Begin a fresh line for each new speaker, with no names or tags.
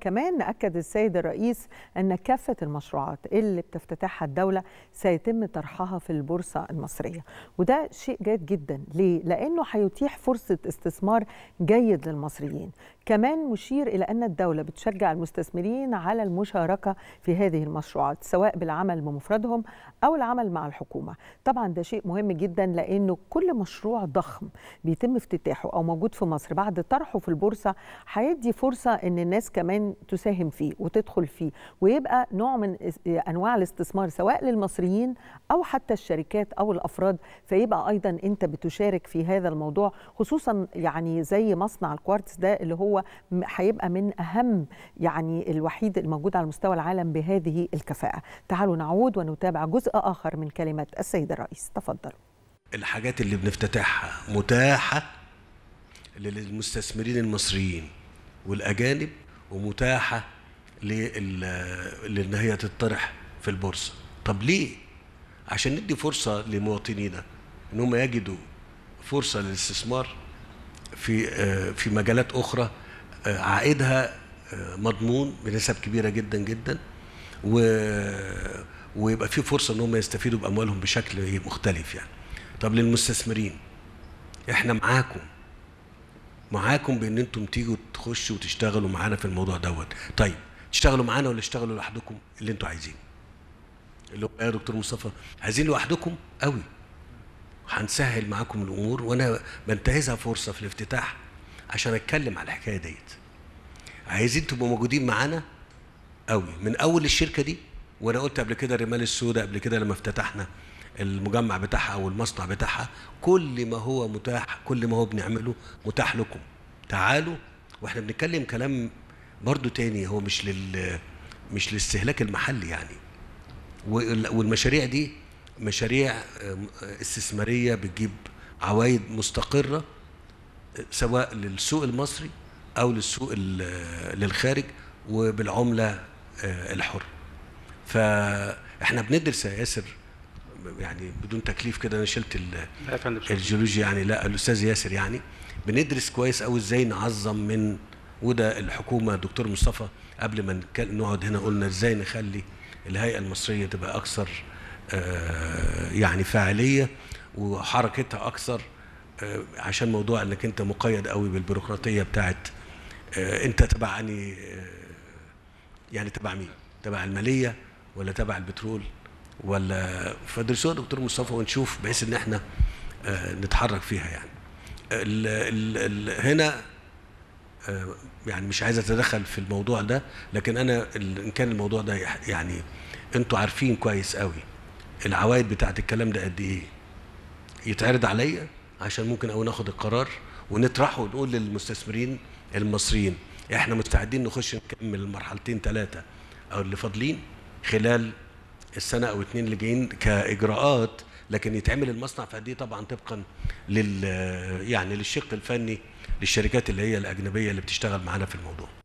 كمان أكد السيد الرئيس أن كافة المشروعات اللي بتفتتحها الدولة سيتم طرحها في البورصة المصرية وده شيء جيد جدا ليه؟ لأنه هيتيح فرصة استثمار جيد للمصريين كمان مشير إلى أن الدولة بتشجع المستثمرين على المشاركة في هذه المشروعات سواء بالعمل بمفردهم أو العمل مع الحكومة طبعا ده شيء مهم جدا لأنه كل مشروع ضخم بيتم افتتاحه أو موجود في مصر بعد طرحه في البورصة هيدي فرصة أن الناس كمان تساهم فيه وتدخل فيه ويبقى نوع من أنواع الاستثمار سواء للمصريين أو حتى الشركات أو الأفراد فيبقى أيضا أنت بتشارك في هذا الموضوع خصوصا يعني زي مصنع الكوارتز ده اللي هو هيبقى من اهم يعني الوحيد الموجود على مستوى العالم بهذه الكفاءه تعالوا نعود ونتابع جزء اخر من كلمه السيد الرئيس تفضل
الحاجات اللي بنفتتحها متاحه للمستثمرين المصريين والاجانب ومتاحه لان هي تطرح في البورصه طب ليه عشان ندي فرصه لمواطنينا ان هم يجدوا فرصه للاستثمار في في مجالات اخرى عائدها آه، مضمون بنسب كبيره جدا جدا و... ويبقى في فرصه ان هم يستفيدوا باموالهم بشكل مختلف يعني طب للمستثمرين احنا معاكم معاكم بان انتم تيجوا تخشوا وتشتغلوا معانا في الموضوع دوت طيب تشتغلوا معانا ولا اشتغلوا لوحدكم اللي انتم عايزينه اللي هو يا دكتور مصطفى عايزين لوحدكم قوي هنسهل معاكم الامور وانا بنتهزها فرصه في الافتتاح عشان اتكلم على الحكايه ديت عايزين تبقوا موجودين معانا قوي من اول الشركه دي وانا قلت قبل كده الرمال السوداء قبل كده لما افتتحنا المجمع بتاعها او المصنع بتاعها كل ما هو متاح كل ما هو بنعمله متاح لكم تعالوا واحنا بنتكلم كلام برضو تاني هو مش لل مش للاستهلاك المحلي يعني والمشاريع دي مشاريع استثماريه بتجيب عوائد مستقره سواء للسوق المصري او للسوق للخارج وبالعمله آه، الحره فاحنا بندرس يا ياسر يعني بدون تكليف كده انا شلت الجيولوجيا يعني لا الاستاذ ياسر يعني بندرس كويس قوي ازاي نعظم من وده الحكومه دكتور مصطفى قبل ما نقعد هنا قلنا ازاي نخلي الهيئه المصريه تبقى اكثر آه، يعني فاعليه وحركتها اكثر آه، عشان موضوع انك انت مقيد قوي بالبيروقراطيه بتاعت آه، انت تبع اني آه، يعني تبع مين؟ تبع الماليه ولا تبع البترول ولا فدرسوها دكتور مصطفى ونشوف بحيث ان احنا نتحرك فيها يعني. ال ال الـ هنا يعني مش عايز اتدخل في الموضوع ده لكن انا ان كان الموضوع ده يعني انتوا عارفين كويس قوي العوائد بتاعت الكلام ده قد ايه يتعرض عليا عشان ممكن أو ناخد القرار ونطرحه ونقول للمستثمرين المصريين احنا مستعدين نخش نكمل المرحلتين ثلاثة أو اللي فاضلين خلال السنة أو اثنين اللي جايين كإجراءات لكن يتعمل المصنع فدي طبعا طبقا لل يعني للشق الفني للشركات اللي هي الأجنبية اللي بتشتغل معانا في الموضوع